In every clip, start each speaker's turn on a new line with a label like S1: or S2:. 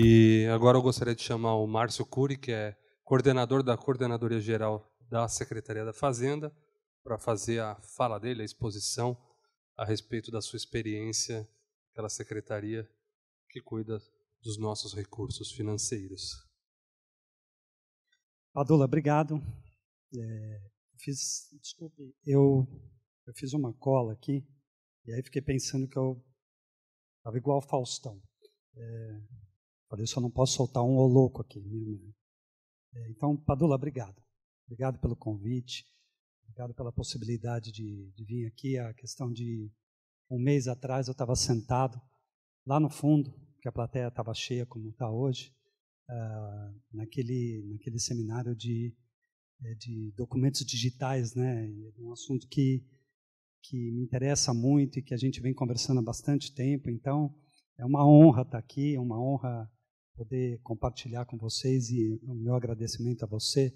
S1: E agora eu gostaria de chamar o Márcio Cury, que é coordenador da Coordenadoria Geral da Secretaria da Fazenda, para fazer a fala dele, a exposição a respeito da sua experiência pela secretaria que cuida dos nossos recursos financeiros. Padula, obrigado. É, fiz, desculpe, eu, eu fiz uma cola aqui e aí fiquei pensando que eu estava igual ao Faustão. É, por isso eu não posso soltar um ô louco aqui. É, então, Padula, obrigado. Obrigado pelo convite, obrigado pela possibilidade de, de vir aqui. A questão de um mês atrás eu estava sentado lá no fundo, que a plateia estava cheia como está hoje, uh, naquele, naquele seminário de, é, de documentos digitais, né? É um assunto que, que me interessa muito e que a gente vem conversando há bastante tempo. Então, é uma honra estar aqui, é uma honra poder compartilhar com vocês e o meu agradecimento a você,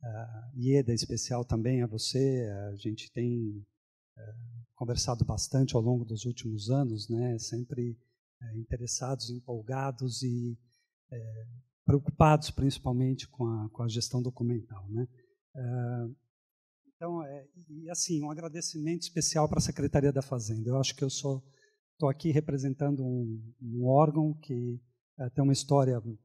S1: uh, Ieda, especial também a você. A gente tem uh, conversado bastante ao longo dos últimos anos, né? Sempre uh, interessados, empolgados e uh, preocupados, principalmente com a, com a gestão documental, né? então, é, e assim, um agradecimento especial para a Secretaria da Fazenda. Eu acho que eu estou aqui representando um, um órgão que é, tem uma história hum,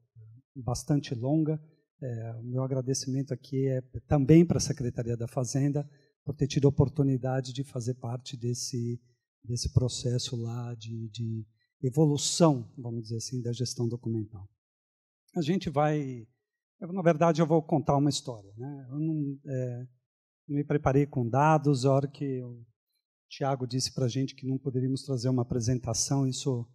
S1: bastante longa. É, o meu agradecimento aqui é também para a Secretaria da Fazenda por ter tido a oportunidade de fazer parte desse, desse processo lá de, de evolução, vamos dizer assim, da gestão documental. A gente vai. Eu, na verdade, eu vou contar uma história. Né? Eu não, é, não me preparei com dados, a hora que o Tiago disse para a gente que não poderíamos trazer uma apresentação, isso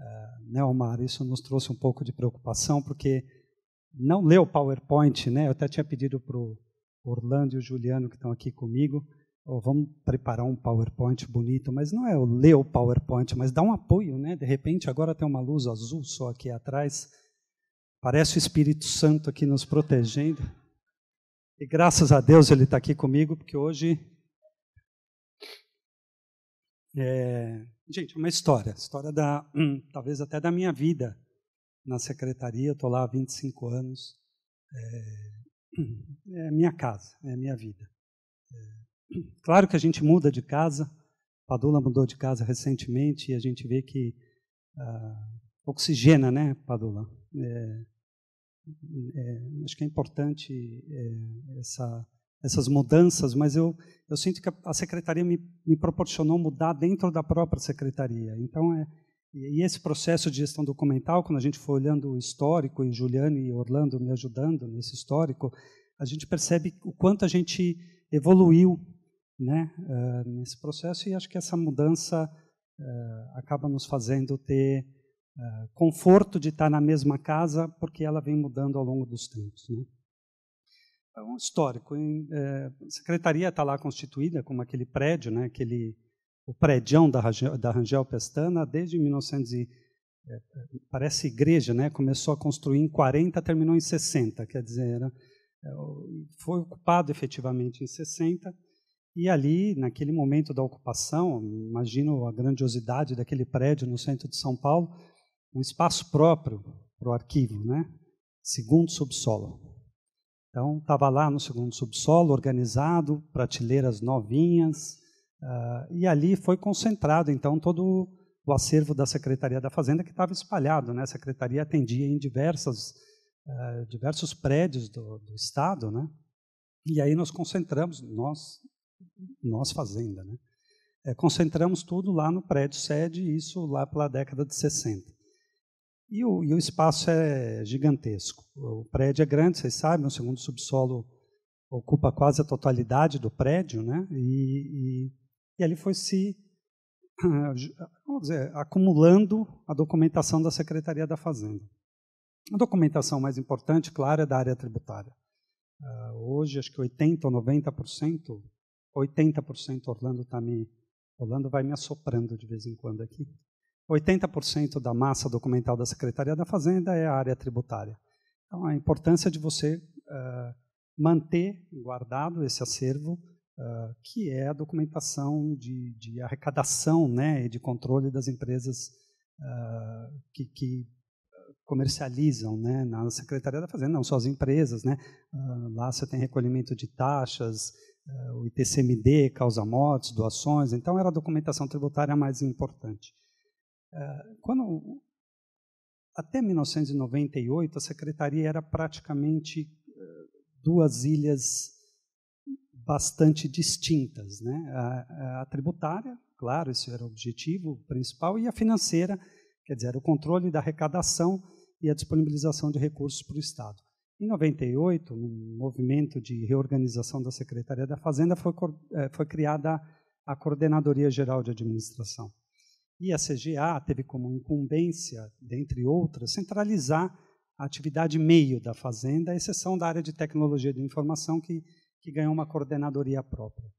S1: ah, né, Omar? Isso nos trouxe um pouco de preocupação, porque não leu o PowerPoint, né? Eu até tinha pedido para o Orlando e o Juliano, que estão aqui comigo, oh, vamos preparar um PowerPoint bonito, mas não é o ler o PowerPoint, mas dá um apoio, né? De repente, agora tem uma luz azul só aqui atrás, parece o Espírito Santo aqui nos protegendo. E graças a Deus ele está aqui comigo, porque hoje é, gente, é uma história, história da, hum, talvez até da minha vida na secretaria. Estou lá há 25 anos. É, é minha casa, é minha vida. É, claro que a gente muda de casa. Padula mudou de casa recentemente e a gente vê que ah, oxigena, né, Padula? É, é acho que é importante é, essa essas mudanças, mas eu, eu sinto que a secretaria me, me proporcionou mudar dentro da própria secretaria. Então, é, e esse processo de gestão documental, quando a gente foi olhando o histórico, e Juliane e Orlando me ajudando nesse histórico, a gente percebe o quanto a gente evoluiu né, uh, nesse processo, e acho que essa mudança uh, acaba nos fazendo ter uh, conforto de estar na mesma casa, porque ela vem mudando ao longo dos tempos. Né? é um histórico. Em, é, a secretaria está lá constituída como aquele prédio, né, aquele, o prédio da, da Rangel Pestana, desde 1900 e, é, parece igreja, né, começou a construir em 40, terminou em 60, quer dizer, era, né? é, foi ocupado efetivamente em 60, e ali, naquele momento da ocupação, imagino a grandiosidade daquele prédio no centro de São Paulo, um espaço próprio para o arquivo, né? segundo subsolo. Então, estava lá no segundo subsolo, organizado, prateleiras novinhas, uh, e ali foi concentrado, então, todo o acervo da Secretaria da Fazenda, que estava espalhado. Né? A Secretaria atendia em diversas, uh, diversos prédios do, do, Estado, né? e aí nós concentramos, nós, nós Fazenda, né? É, concentramos tudo lá no prédio sede, isso lá pela década de 60. E o, e o espaço é gigantesco. O prédio é grande, vocês sabem, é o segundo subsolo ocupa quase a totalidade do prédio, né? E, e, e ali foi se vamos dizer, acumulando a documentação da Secretaria da Fazenda. A documentação mais importante, claro, é da área tributária. Uh, hoje, acho que 80% ou 90%, 80% Orlando, tá me, Orlando vai me assoprando de vez em quando aqui. 80% da massa documental da Secretaria da Fazenda é a área tributária. Então, a importância de você uh, manter guardado esse acervo, uh, que é a documentação de, de, arrecadação né, e de controle das empresas uh, que, que, comercializam né, na Secretaria da Fazenda, não só as empresas. Né, ah, lá você tem recolhimento de taxas, o ITCMD, causa-mortes, doações. Então, era a documentação tributária mais importante. Eh, quando até 1998 a secretaria era praticamente eh, duas ilhas bastante distintas, né? A, a, tributária, claro, esse era o objetivo principal, e a financeira, quer dizer, o controle da arrecadação e a disponibilização de recursos para o Estado. Em 98, no movimento de reorganização da Secretaria da Fazenda, foi, eh, foi criada a Coordenadoria Geral de Administração e a CGA teve como incumbência, dentre outras, centralizar a atividade meio da fazenda, à exceção da área de tecnologia de informação, que, que ganhou uma coordenadoria própria.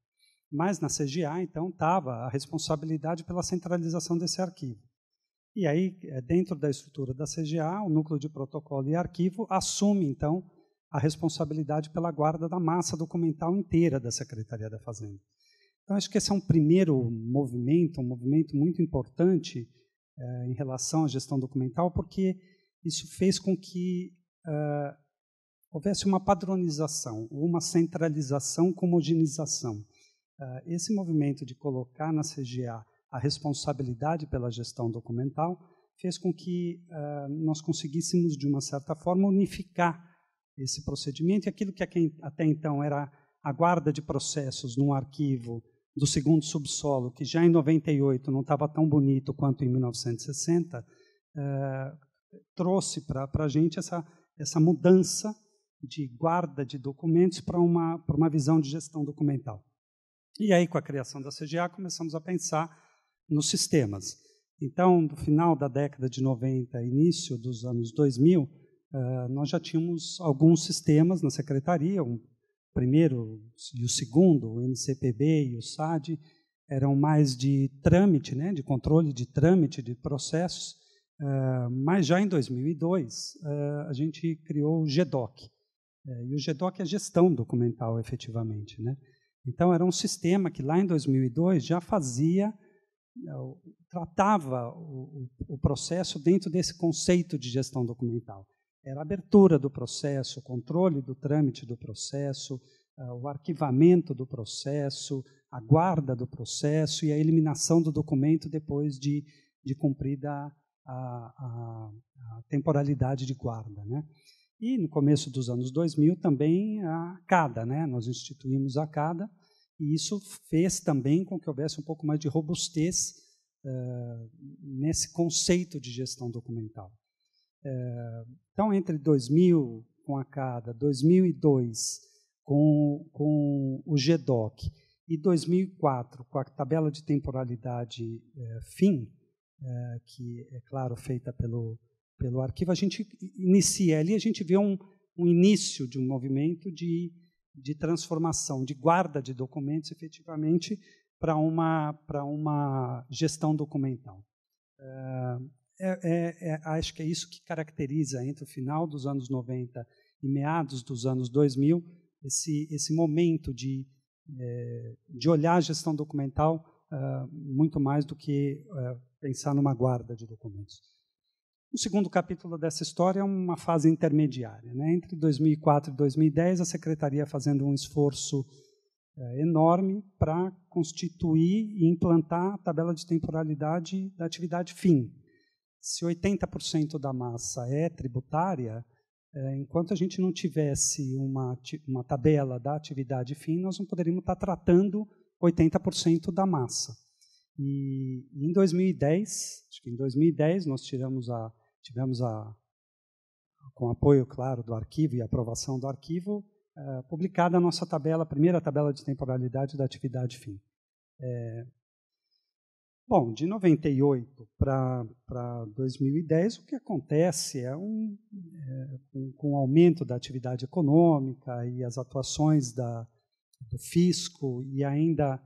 S1: Mas na CGA, então, estava a responsabilidade pela centralização desse arquivo. E aí, eh, dentro da estrutura da CGA, o núcleo de protocolo e arquivo assume, então, a responsabilidade pela guarda da massa documental inteira da Secretaria da Fazenda. Então, acho que esse é um primeiro movimento, um movimento muito importante eh, em relação à gestão documental, porque isso fez com que eh, houvesse uma padronização, uma centralização com homogeneização. Eh, esse movimento de colocar na CGA a responsabilidade pela gestão documental fez com que nós conseguíssemos, de uma certa forma, unificar esse procedimento e aquilo que até então era a guarda de processos num arquivo do segundo subsolo, que já em 98 não estava tão bonito quanto em 1960, é, eh, trouxe para a gente essa, essa mudança de guarda de documentos para uma, uma visão de gestão documental. E aí, com a criação da CGA, começamos a pensar nos sistemas. Então, no final da década de 90, início dos anos 2000, eh, nós já tínhamos alguns sistemas na secretaria, um primeiro e o segundo, o NCPB e o SAD, eram mais de trâmite, né, de controle de trâmite de processos, uh, mas já em 2002 uh, eh, a gente criou o Gedoc Uh, eh, e o Gedoc é gestão documental, efetivamente. Né? Então, era um sistema que lá em 2002 já fazia, tratava o, o processo dentro desse conceito de gestão documental. Era a abertura do processo, o controle do trâmite do processo, ah, o arquivamento do processo, a guarda do processo e a eliminação do documento depois de, de cumprida a, a, a temporalidade de guarda. Né? E no começo dos anos 2000 também a CADA, né? nós instituímos a CADA, e isso fez também com que houvesse um pouco mais de robustez uh, nesse conceito de gestão documental. É, então, entre 2000 com a CADA, 2002 com, com o GEDOC e 2004 com a tabela de temporalidade é, FIM, é, que é claro feita pelo, pelo arquivo, a gente inicia ali, a gente vê um, um início de um movimento de, de transformação, de guarda de documentos efetivamente para uma, uma gestão documental. Eh, é, é, é, acho que é isso que caracteriza entre o final dos anos 90 e meados dos anos 2000 esse, esse momento de, é, de olhar a gestão documental ah, muito mais do que ah, pensar numa guarda de documentos. O segundo capítulo dessa história é uma fase intermediária. Né? Entre 2004 e 2010, a secretaria fazendo um esforço é, enorme para constituir e implantar a tabela de temporalidade da atividade fim se 80% da massa é tributária, é, enquanto a gente não tivesse uma, uma tabela da atividade fim, nós não poderíamos estar tratando 80% da massa. E em 2010, acho que em 2010 nós tiramos a, tivemos a, com apoio, claro, do arquivo e aprovação do arquivo, é, publicada a nossa tabela, a primeira tabela de temporalidade da atividade fim. É, Bom, de 98 para 2010, o que acontece é um, é, com o aumento da atividade econômica e as atuações da, do fisco e ainda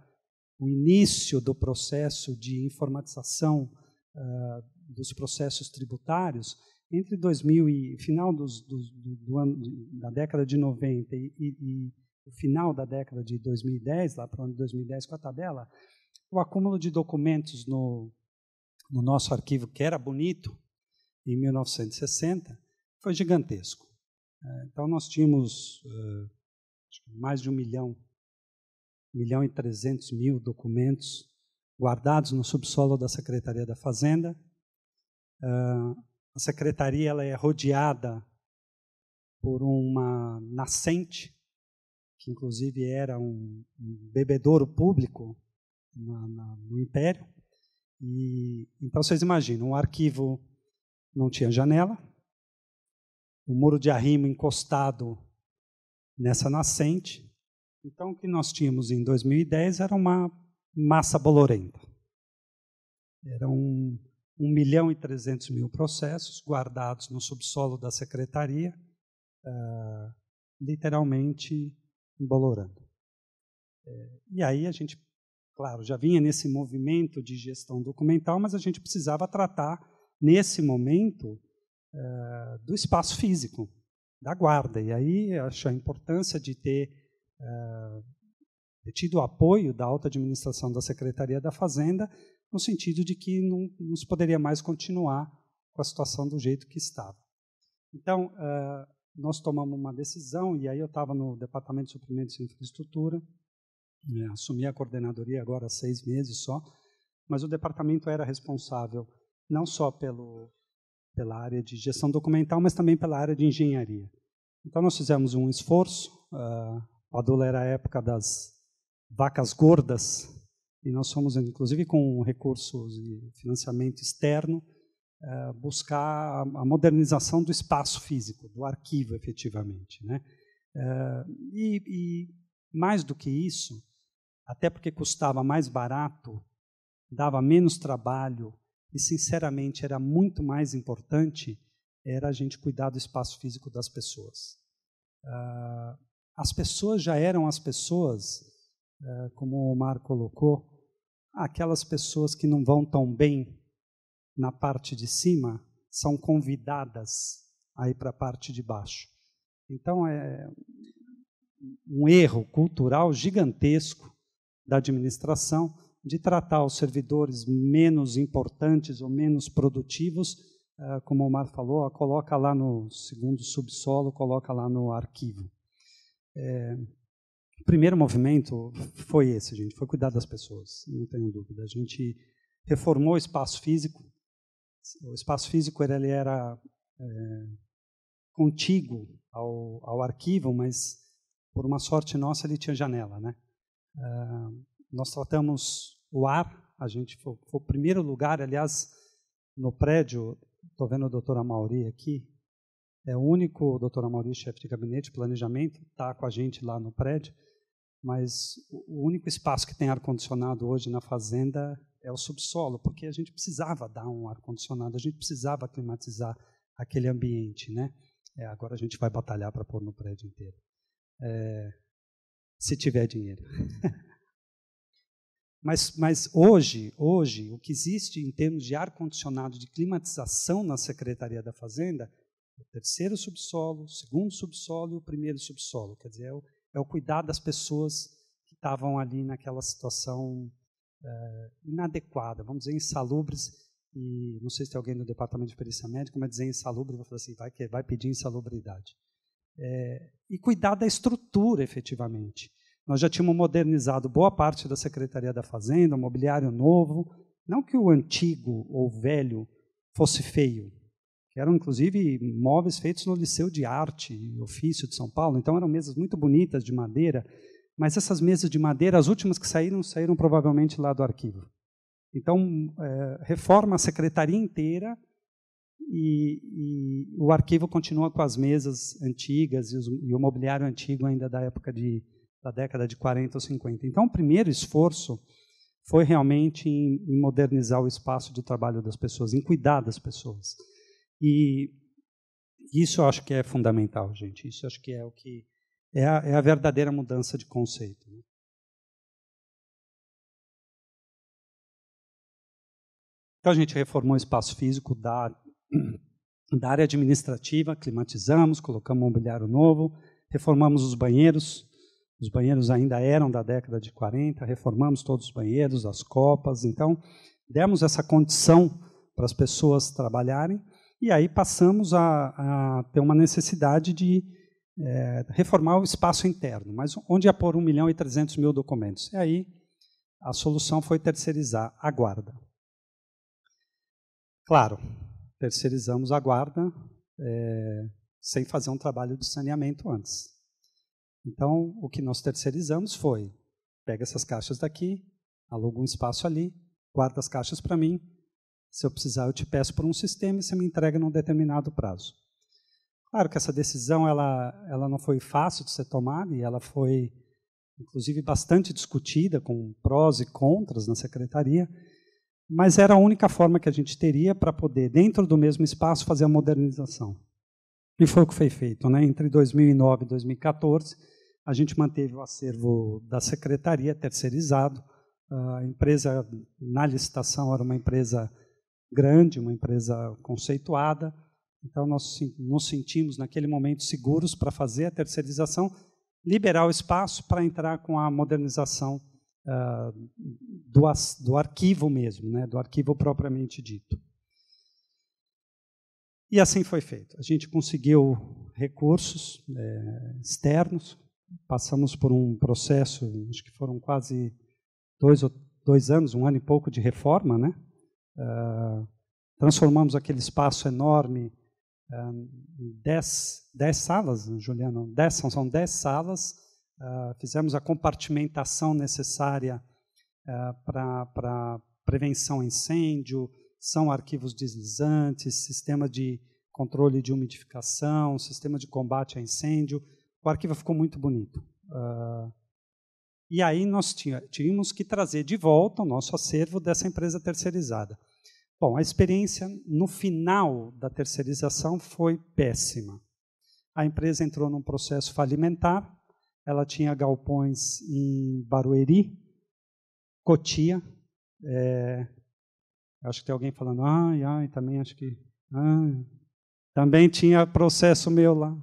S1: o início do processo de informatização uh, dos processos tributários, entre 2000 e final dos, dos, do, do ano, da década de 90 e, e, e o final da década de 2010, lá para o ano de 2010 com a tabela, o acúmulo de documentos no, no nosso arquivo, que era bonito, em 1960, foi gigantesco. É, então, nós tínhamos uh, mais de um milhão, milhão e trezentos mil documentos guardados no subsolo da Secretaria da Fazenda. Uh, a Secretaria ela é rodeada por uma nascente, que inclusive era um, um bebedouro público, na, na, no Império. E, então vocês imaginam, um arquivo não tinha janela, o muro de arrimo encostado nessa nascente. Então o que nós tínhamos em 2010 era uma massa bolorenta. Eram um, 1 milhão e 300 mil processos guardados no subsolo da secretaria, uh, literalmente embolorando. É, e aí a gente Claro, já vinha nesse movimento de gestão documental, mas a gente precisava tratar, nesse momento, uh, do espaço físico, da guarda. E aí acho a importância de ter, uh, tido o apoio da alta administração da Secretaria da Fazenda, no sentido de que não, não se poderia mais continuar com a situação do jeito que estava. Então, uh, nós tomamos uma decisão, e aí eu estava no Departamento de Suprimentos e Infraestrutura, né? Assumi a coordenadoria agora há seis meses só, mas o departamento era responsável não só pelo, pela área de gestão documental, mas também pela área de engenharia. Então, nós fizemos um esforço. Uh, a Dula era a época das vacas gordas, e nós fomos, inclusive, com recursos e financiamento externo, uh, buscar a modernização do espaço físico, do arquivo, efetivamente. Né? Uh, e, e, mais do que isso, até porque custava mais barato, dava menos trabalho e, sinceramente, era muito mais importante era a gente cuidar do espaço físico das pessoas. Uh, as pessoas já eram as pessoas, uh, como o Omar colocou, aquelas pessoas que não vão tão bem na parte de cima são convidadas a ir para a parte de baixo. Então é um erro cultural gigantesco da administração de tratar os servidores menos importantes ou menos produtivos, eh, como o Omar falou, coloca lá no segundo subsolo, coloca lá no arquivo. É, o primeiro movimento foi esse, gente, foi cuidar das pessoas, não tenho dúvida. A gente reformou o espaço físico. O espaço físico ele era é, contíguo ao, ao arquivo, mas por uma sorte nossa ele tinha janela, né? Ah, nós tratamos o ar, a gente foi, foi o primeiro lugar, aliás, no prédio, estou vendo a doutora Mauri aqui, é o único, doutora Mauri, chefe de gabinete, planejamento, está com a gente lá no prédio, mas o único espaço que tem ar-condicionado hoje na fazenda é o subsolo, porque a gente precisava dar um ar-condicionado, a gente precisava climatizar aquele ambiente. Né? É, agora a gente vai batalhar para pôr no prédio inteiro. É, se tiver dinheiro. mas, mas hoje, hoje, o que existe em termos de ar-condicionado, de climatização na Secretaria da Fazenda, é o terceiro subsolo, o segundo subsolo e o primeiro subsolo. Quer dizer, é o, é o cuidar das pessoas que estavam ali naquela situação é, inadequada, vamos dizer, insalubres, e não sei se tem alguém do departamento de perícia médica, mas dizer insalubre, Vou falar assim, vai, vai pedir insalubridade é, e cuidar da estrutura efetivamente. Nós já tínhamos modernizado boa parte da Secretaria da Fazenda, um mobiliário novo, não que o antigo ou velho fosse feio, eram inclusive móveis feitos no Liceu de Arte e Ofício de São Paulo, então eram mesas muito bonitas de madeira, mas essas mesas de madeira, as últimas que saíram, saíram provavelmente lá do arquivo. Então, é, reforma a secretaria inteira e, e, o arquivo continua com as mesas antigas e, os, e, o mobiliário antigo ainda da época de, da década de 40 ou 50. Então, o primeiro esforço foi realmente em, em modernizar o espaço de trabalho das pessoas, em cuidar das pessoas. E isso eu acho que é fundamental, gente. Isso eu acho que é o que é a, é a verdadeira mudança de conceito. Né? Então a gente reformou o espaço físico, dá da área administrativa, climatizamos, colocamos mobiliário novo, reformamos os banheiros, os banheiros ainda eram da década de 40, reformamos todos os banheiros, as copas, então demos essa condição para as pessoas trabalharem e aí passamos a, a ter uma necessidade de é, reformar o espaço interno, mas onde ia pôr 1 milhão e 300 mil documentos? E aí a solução foi terceirizar a guarda. Claro, terceirizamos a guarda é, sem fazer um trabalho de saneamento antes. Então, o que nós terceirizamos foi: pega essas caixas daqui, aluga um espaço ali, guarda as caixas para mim. Se eu precisar, eu te peço por um sistema e você me entrega num determinado prazo. Claro que essa decisão ela, ela não foi fácil de ser tomada e ela foi, inclusive, bastante discutida com prós e contras na secretaria mas era a única forma que a gente teria para poder, dentro do mesmo espaço, fazer a modernização. E foi o que foi feito. Né? Entre 2009 e 2014, a gente manteve o acervo da secretaria terceirizado. A empresa, na licitação, era uma empresa grande, uma empresa conceituada. Então, nós nos sentimos, naquele momento, seguros para fazer a terceirização, liberar o espaço para entrar com a modernização uh, do, do arquivo mesmo, né, do arquivo propriamente dito. E assim foi feito. A gente conseguiu recursos é, externos, passamos por um processo, acho que foram quase dois, dois anos, um ano e pouco de reforma, né? Uh, transformamos aquele espaço enorme um, ah, dez, dez salas, Juliano, dez, são, são dez salas uh, fizemos a compartimentação necessária uh, ah, para prevenção incêndio, são arquivos deslizantes, sistema de controle de umidificação, sistema de combate a incêndio. O arquivo ficou muito bonito. Uh, e aí nós tinha, tínhamos que trazer de volta o nosso acervo dessa empresa terceirizada. Bom, a experiência no final da terceirização foi péssima. A empresa entrou num processo falimentar ela tinha galpões em Barueri, Cotia. É, acho que tem alguém falando, ai, ai, também acho que. Ai. Também tinha processo meu lá.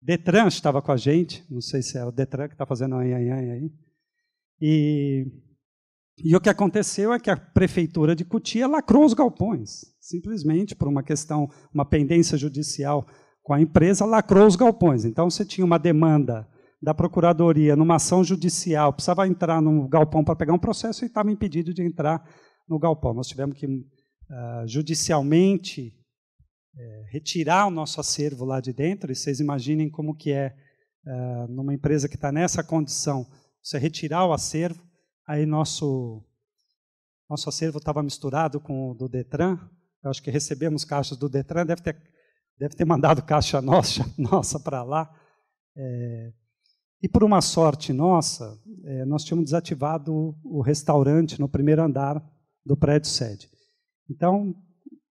S1: Detran estava com a gente, não sei se é o Detran que está fazendo ai, ai, ai aí. E, e o que aconteceu é que a prefeitura de Cotia lacrou os galpões, simplesmente por uma questão, uma pendência judicial com a empresa, lacrou os galpões. Então, você tinha uma demanda da procuradoria numa ação judicial, precisava entrar num galpão para pegar um processo e estava impedido de entrar no galpão. Nós tivemos que uh, judicialmente eh, retirar o nosso acervo lá de dentro. E vocês imaginem como que é uh, numa empresa que está nessa condição, você retirar o acervo, aí nosso nosso acervo estava misturado com o do Detran. Eu acho que recebemos caixas do Detran, deve ter deve ter mandado caixa nossa, nossa para lá. É, e por uma sorte nossa, é, nós tínhamos desativado o, restaurante no primeiro andar do prédio sede. Então, o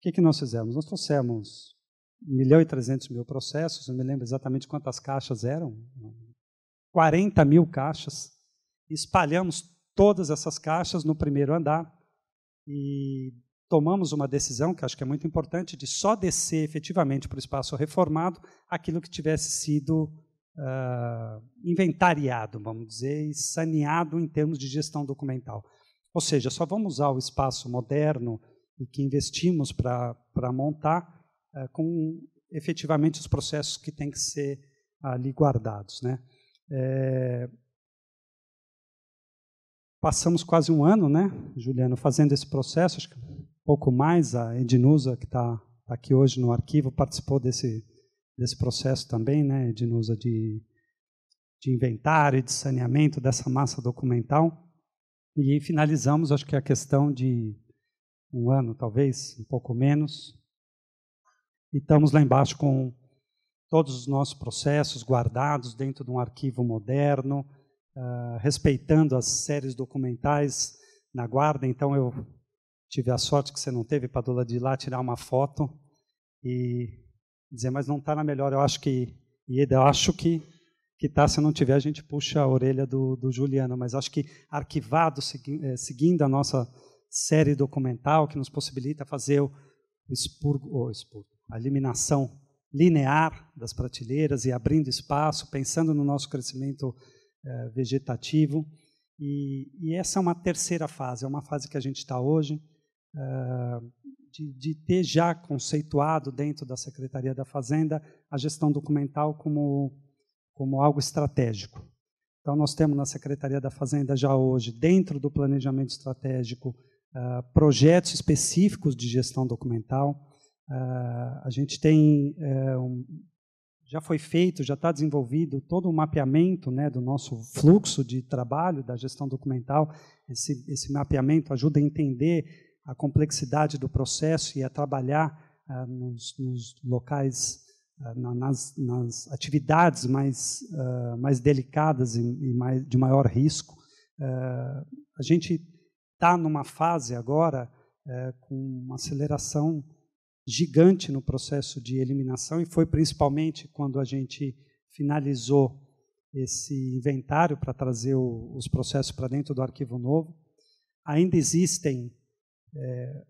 S1: que, que nós fizemos? Nós trouxemos 1 milhão e 300 mil processos, não me lembro exatamente quantas caixas eram, 40 mil caixas, espalhamos todas essas caixas no primeiro andar e tomamos uma decisão, que acho que é muito importante, de só descer efetivamente para o espaço reformado aquilo que tivesse sido uh, inventariado, vamos dizer, e saneado em termos de gestão documental. Ou seja, só vamos usar o espaço moderno e que investimos para montar uh, com efetivamente os processos que têm que ser ali guardados. Né? É, passamos quase um ano, né, Juliano, fazendo esse processo, acho que pouco mais, a Ednusa, que está tá aqui hoje no arquivo, participou desse, desse processo também, né, Ednusa, de, de inventário, de saneamento dessa massa documental. E finalizamos, acho que a questão de um ano, talvez, um pouco menos. E estamos lá embaixo com todos os nossos processos guardados dentro de um arquivo moderno, uh, respeitando as séries documentais na guarda. Então, eu Tive a sorte que você não teve para do lado de lá tirar uma foto e dizer, mas não está na melhor. Eu acho que, Ieda, eu acho que que tá, se não tiver, a gente puxa a orelha do, do Juliano, mas acho que arquivado, segui, é, seguindo a nossa série documental, que nos possibilita fazer o expurgo, expurgo, a eliminação linear das prateleiras e abrindo espaço, pensando no nosso crescimento é, vegetativo. E, e essa é uma terceira fase, é uma fase que a gente está hoje, ah, de, de, ter já conceituado dentro da Secretaria da Fazenda a gestão documental como, como algo estratégico. Então, nós temos na Secretaria da Fazenda já hoje, dentro do planejamento estratégico, ah, projetos específicos de gestão documental. Ah, a gente tem, eh, já foi feito, já está desenvolvido todo o um mapeamento né, do nosso fluxo de trabalho da gestão documental. Esse, esse mapeamento ajuda a entender a complexidade do processo e a trabalhar ah, nos, nos, locais, ah, na, nas, nas, atividades mais, ah, mais delicadas e, e mais, de maior risco. a gente está numa fase agora eh, com uma aceleração gigante no processo de eliminação, e foi principalmente quando a gente finalizou esse inventário para trazer o, os processos para dentro do arquivo novo. Ainda existem é,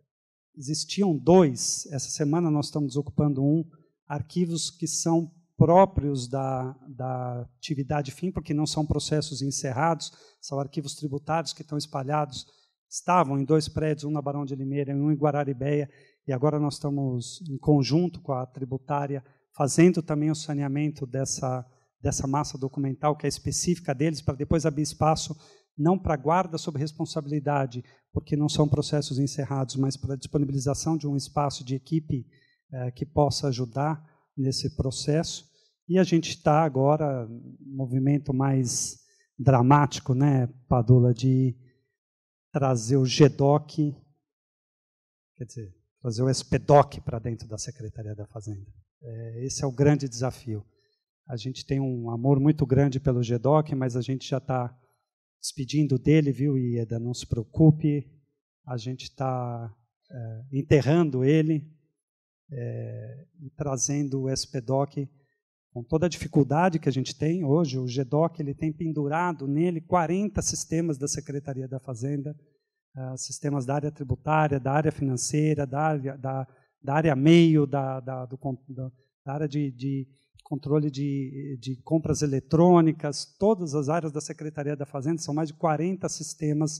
S1: existiam dois, essa semana nós estamos ocupando um, arquivos que são próprios da, da atividade fim, porque não são processos encerrados, são arquivos tributários que estão espalhados, estavam em dois prédios, um na Barão de Limeira e um em Guararibéia, e agora nós estamos em conjunto com a tributária fazendo também o saneamento dessa, dessa massa documental que é específica deles, para depois abrir espaço não para guarda sob responsabilidade, porque não são processos encerrados, mas para disponibilização de um espaço de equipe eh, que possa ajudar nesse processo. E a gente está agora um movimento mais dramático, né, Padula, de trazer o GEDOC, quer dizer, trazer o SPDOC para dentro da Secretaria da Fazenda. É, esse é o grande desafio. A gente tem um amor muito grande pelo GEDOC, mas a gente já está despedindo dele, viu, Ieda? Não se preocupe, a gente está é, enterrando ele é, e trazendo o SPDOC com toda a dificuldade que a gente tem hoje. O gedoc ele tem pendurado nele 40 sistemas da Secretaria da Fazenda, é, sistemas da área tributária, da área financeira, da área, da, da área meio, da, da, do, da área de, de controle de, de compras eletrônicas, todas as áreas da Secretaria da Fazenda, são mais de 40 sistemas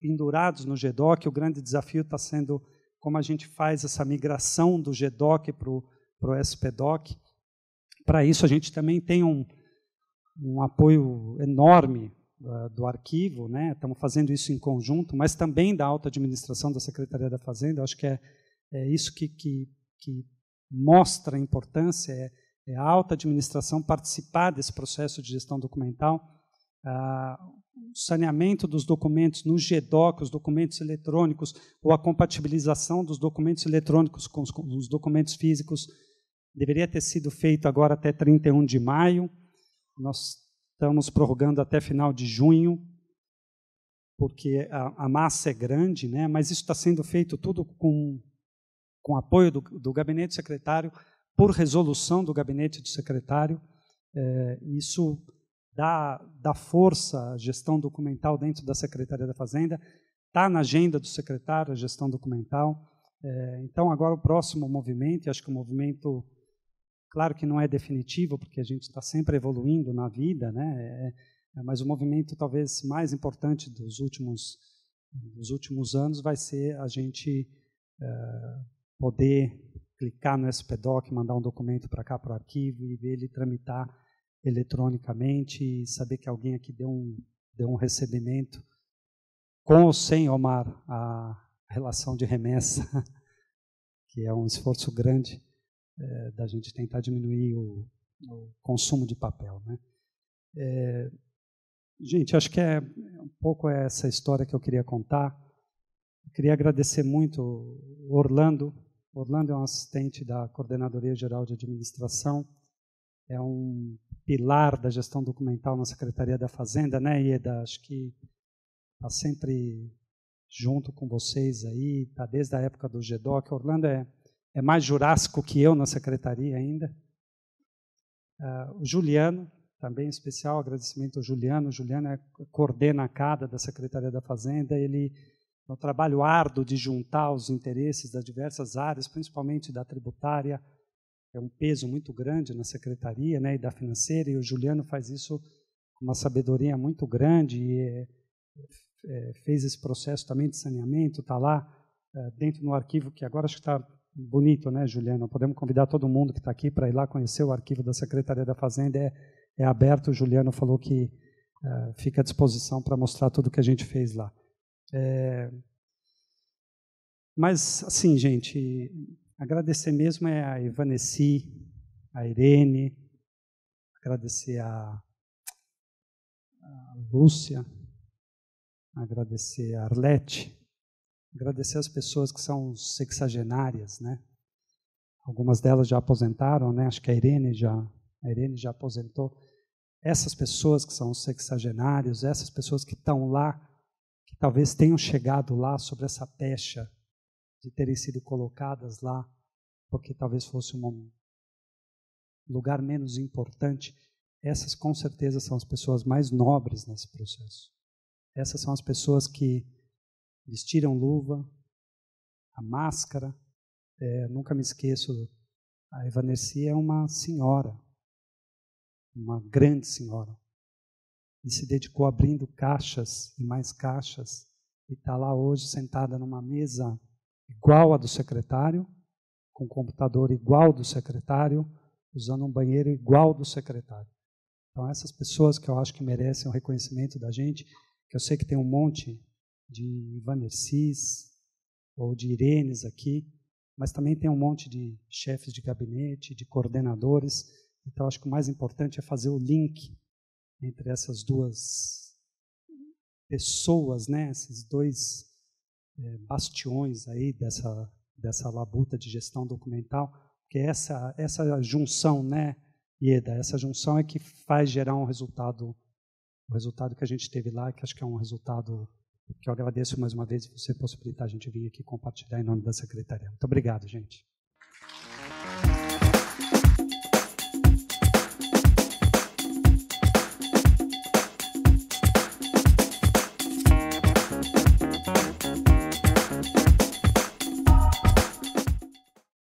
S1: pendurados no Gedoc. O grande desafio está sendo como a gente faz essa migração do Gedoc para o SPDOC. Para isso, a gente também tem um, um apoio enorme uh, do arquivo, né? estamos fazendo isso em conjunto, mas também da alta administração da Secretaria da Fazenda. Acho que é, é isso que, que, que mostra a importância, é é, a alta administração participar desse processo de gestão documental. Ah, o saneamento dos documentos no gedoc, os documentos eletrônicos, ou a compatibilização dos documentos eletrônicos com os, com os documentos físicos, deveria ter sido feito agora até 31 de maio. Nós estamos prorrogando até final de junho, porque a, a massa é grande, né? mas isso está sendo feito tudo com, com apoio do, do gabinete secretário, por resolução do gabinete do secretário. É, isso dá, dá força à gestão documental dentro da Secretaria da Fazenda, está na agenda do secretário a gestão documental. É, então, agora o próximo movimento, e acho que o movimento, claro que não é definitivo, porque a gente está sempre evoluindo na vida, né? É, é, mas o movimento talvez mais importante dos últimos, dos últimos anos vai ser a gente é, poder clicar no SPDOC, mandar um documento para cá para o arquivo e ver ele tramitar eletronicamente e saber que alguém aqui deu um, deu um recebimento com ou sem, Omar, a relação de remessa, que é um esforço grande é, da gente tentar diminuir o, o consumo de papel. Né? É, gente, acho que é um pouco é essa história que eu queria contar. queria agradecer muito Orlando Orlando é um assistente da Coordenadoria Geral de Administração, é um pilar da gestão documental na Secretaria da Fazenda, né, Ieda? Acho que está sempre junto com vocês aí, está desde a época do GEDOC. Orlando é, é mais jurássico que eu na Secretaria ainda. Uh, o Juliano, também especial agradecimento ao Juliano. O Juliano é, coordena a CADA da Secretaria da Fazenda, ele o é trabalho árduo de juntar os interesses das diversas áreas, principalmente da tributária, é um peso muito grande na secretaria né, e da financeira, e o Juliano faz isso com uma sabedoria muito grande, e é, é, fez esse processo também de saneamento, está lá é, dentro no arquivo, que agora acho que está bonito, né, Juliano? Podemos convidar todo mundo que está aqui para ir lá conhecer o arquivo da Secretaria da Fazenda, é, é aberto, o Juliano falou que é, fica à disposição para mostrar tudo o que a gente fez lá. É... Mas, assim, gente, agradecer mesmo é a Ivaneci, a Irene, agradecer a, a Lúcia, agradecer a Arlete, agradecer as pessoas que são sexagenárias, né? Algumas delas já aposentaram, né? Acho que a Irene já, a Irene já aposentou. Essas pessoas que são sexagenários, essas pessoas que estão lá que talvez tenham chegado lá sobre essa pecha de terem sido colocadas lá, porque talvez fosse um lugar menos importante. Essas, com certeza, são as pessoas mais nobres nesse processo. Essas são as pessoas que vestiram luva, a máscara. É, nunca me esqueço, a Evanesia é uma senhora, uma grande senhora, e se dedicou abrindo caixas e mais caixas, e está lá hoje sentada numa mesa igual à do secretário, com um computador igual do secretário, usando um banheiro igual do secretário. Então, essas pessoas que eu acho que merecem o reconhecimento da gente, que eu sei que tem um monte de Ivanercis ou de Irenes aqui, mas também tem um monte de chefes de gabinete, de coordenadores. Então, acho que o mais importante é fazer o link entre essas duas pessoas, né, esses dois é, bastiões aí dessa, dessa labuta de gestão documental, que essa, essa junção, né, Ieda, essa junção é que faz gerar um resultado, o resultado que a gente teve lá, que acho que é um resultado que eu agradeço mais uma vez você possibilitar a gente vir aqui compartilhar em nome da secretaria. Muito obrigado, gente.